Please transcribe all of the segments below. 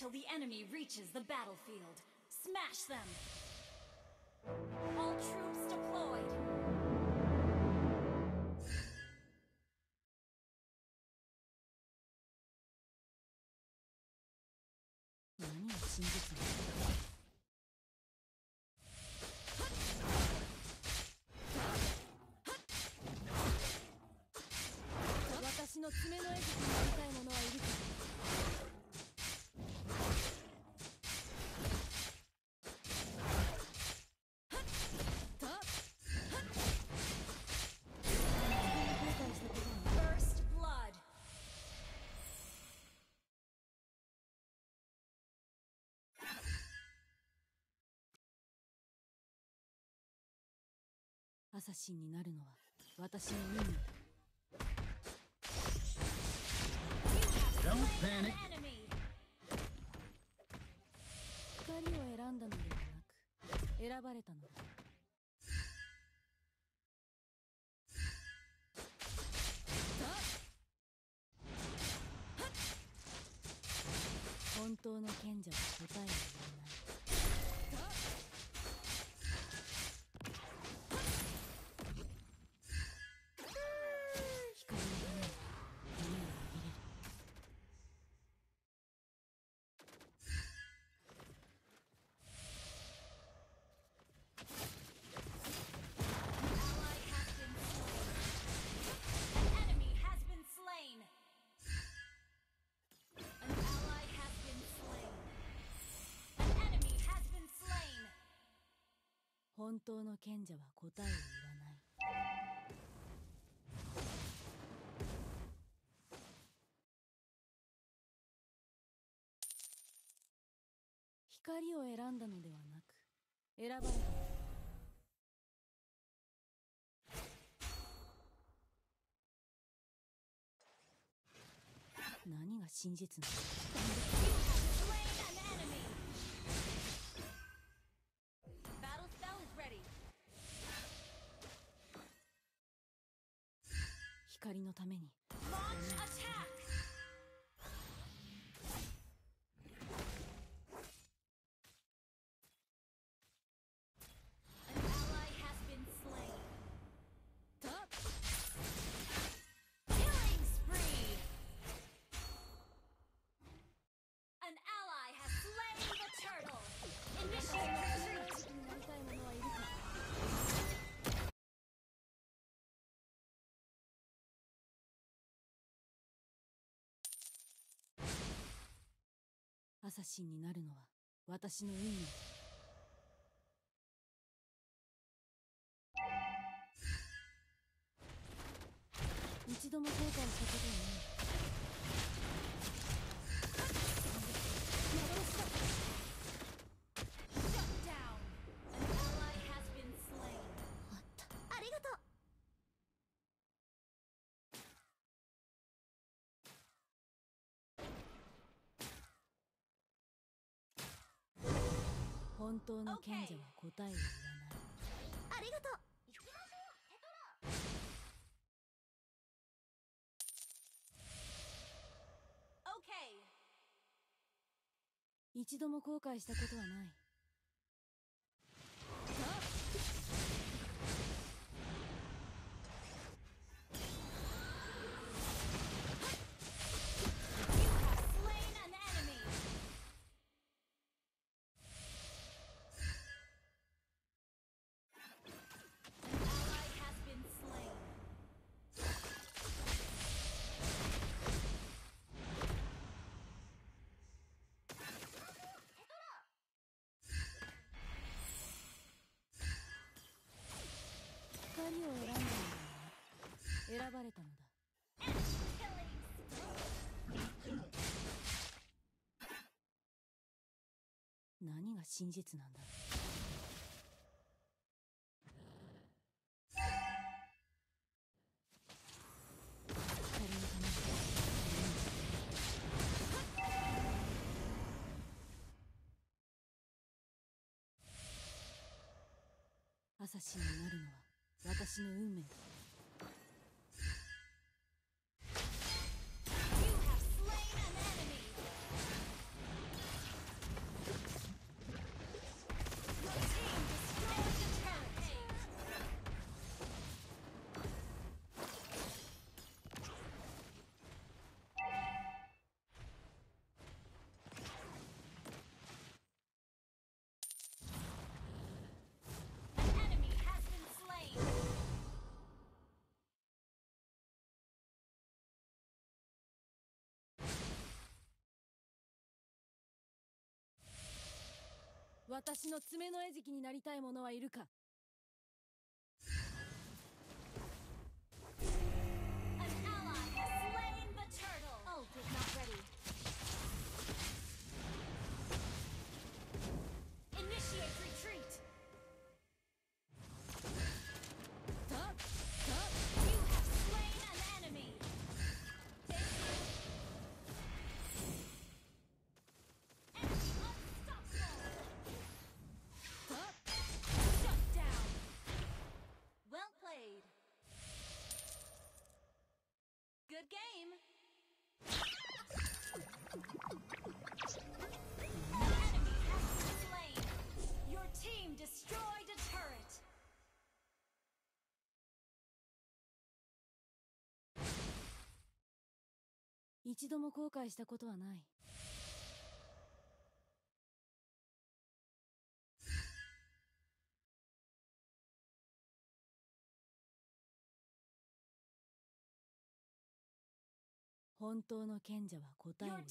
till the enemy reaches the battlefield. Smash them! All troops deployed! Thank you. サシンになるのは私の運命光を選んだのではなく選ばれたのだ本当の賢者は答えを言わない本当の賢者は答えを言わない光を選んだのではなく選ばれた何が真実なのか光のために。サシンになるのは私の運命一度も後悔したことは本当の賢者は答えを言わないありがとう行きましょうテトラ OK 一度も後悔したことはない選ばれたのだ何が真実なんだろうアサシンになるのは私の運命だ私の爪の餌食になりたい者はいるか一度も後悔したことはない本当の賢者は答えを。y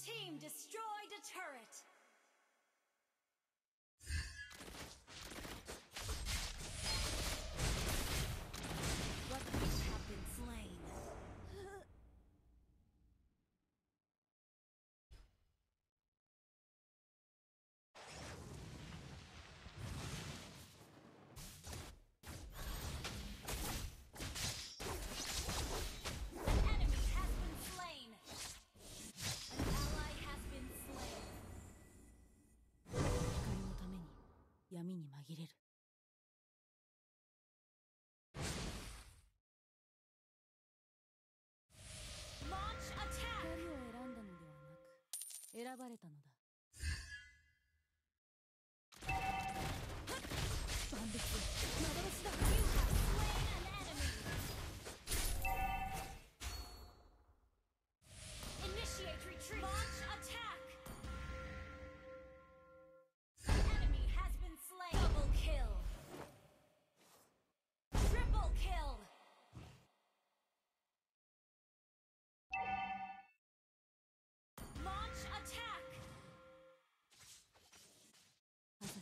闇に紛れる光を選んだのではなく選ばれたのだ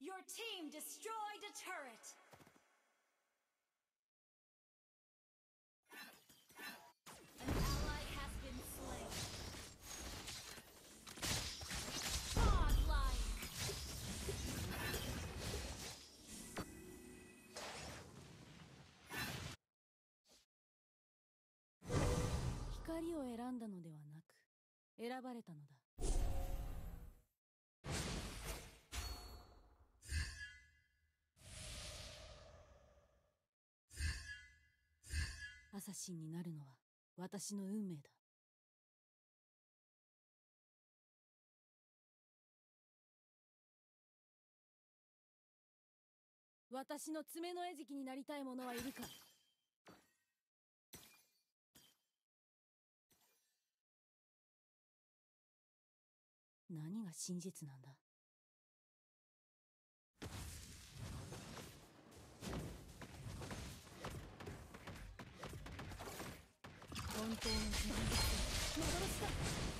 Your team destroyed a turret! んだのではなく選ばれたのだアサシンになるのは私の運命だ私の爪の餌食になりたい者はいるか何が真実なんだ本当の自分で幻だ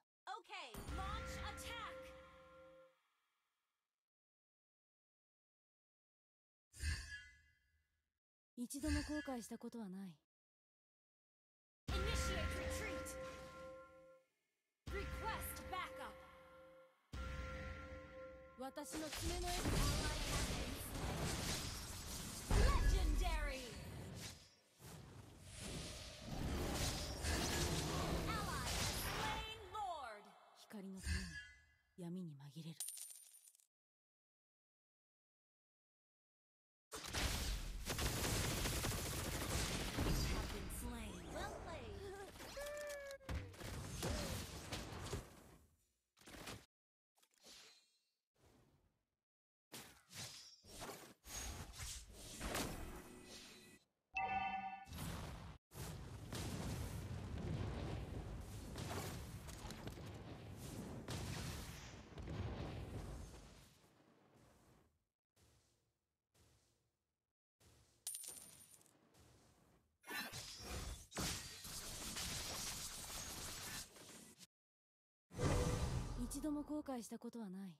一度も後悔したことはない私の爪のエ一度も後悔したことはない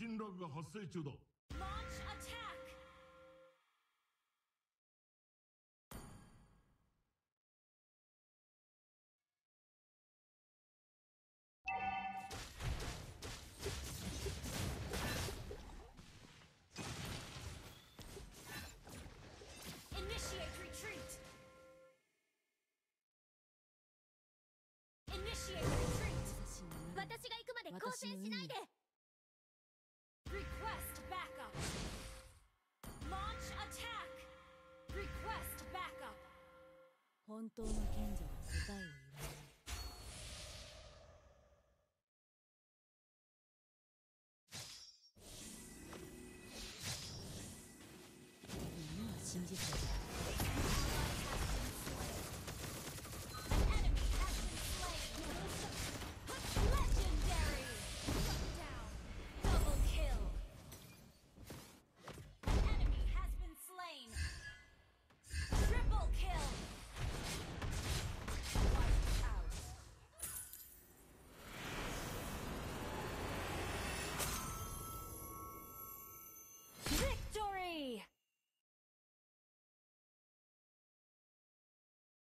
信落下発生中だ私が行くまで交戦しないで本当の賢者は世界を